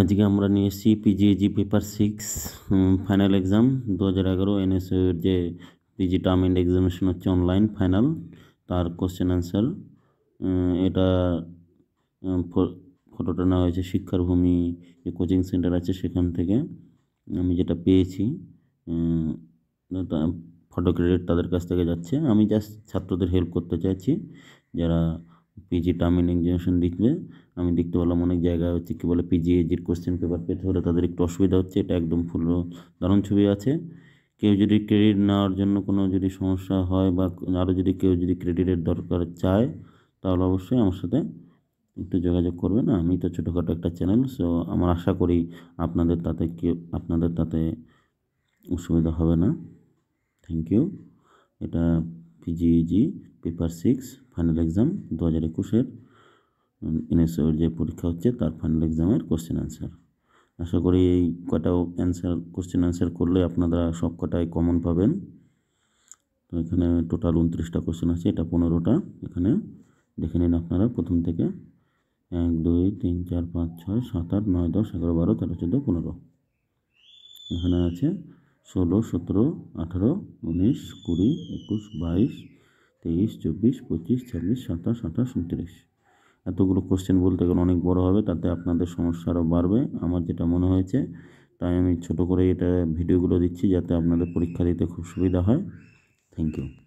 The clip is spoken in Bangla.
আজকে আমরা নিয়ে এসেছি P G A G paper six final exam দু হাজার এগারো এনএসওর যে পিজি টার্ম এন্ড এক্সামিনেশন হচ্ছে অনলাইন ফাইনাল তার কোশ্চেন অ্যান্সার এটা ফটোটা নেওয়া হয়েছে শিক্ষার ভূমি যে কোচিং সেন্টার আছে সেখান থেকে আমি যেটা পেয়েছি ফটো ক্রেডিট তাদের কাছ থেকে যাচ্ছে আমি জাস্ট ছাত্রদের হেল্প করতে চাইছি যারা পিজি টার্মিন এক্সামিনেশন লিখবে আমি দেখতে পেলাম অনেক জায়গায় হচ্ছে কী বলে এজির কোশ্চেন পেপার পেতে হলে তাদের একটু অসুবিধা হচ্ছে এটা একদম ফুল দারুণ ছবি আছে কেউ যদি ক্রেডিট নেওয়ার জন্য কোনো যদি সমস্যা হয় বা আরও যদি কেউ যদি ক্রেডিটের দরকার চায় তাহলে অবশ্যই আমার সাথে একটু যোগাযোগ করবেন আমি তো ছোটোখাটো একটা চ্যানেল সো আমার আশা করি আপনাদের তাতে কেউ আপনাদের তাতে অসুবিধা হবে না থ্যাংক ইউ এটা পিজিজি পেপার সিক্স ফাইনাল এক্সাম দু হাজার একুশের এনএসওর যে পরীক্ষা হচ্ছে তার ফাইনাল এক্সামের কোশ্চেন আনসার আশা করি এই কটাও অ্যান্সার কোশ্চেন আনসার করলে আপনারা সব কটায় কমন পাবেন তো এখানে টোটাল উনত্রিশটা কোশ্চেন আছে এটা পনেরোটা এখানে দেখে নিন আপনারা প্রথম থেকে এক দুই তিন চার পাঁচ ছয় সাত আট নয় দশ এগারো বারো তেরো চোদ্দো পনেরো এখানে আছে ষোলো সতেরো আঠেরো উনিশ কুড়ি একুশ বাইশ তেইশ চব্বিশ পঁচিশ ছাব্বিশ সাতাশ আঠাশ উনত্রিশ এতগুলো কোশ্চেন বলতে গেলে অনেক বড় হবে তাতে আপনাদের সমস্যা আরও বাড়বে আমার যেটা মনে হয়েছে তাই আমি ছোট করে এটা ভিডিওগুলো দিচ্ছি যাতে আপনাদের পরীক্ষা দিতে খুব সুবিধা হয় থ্যাংক ইউ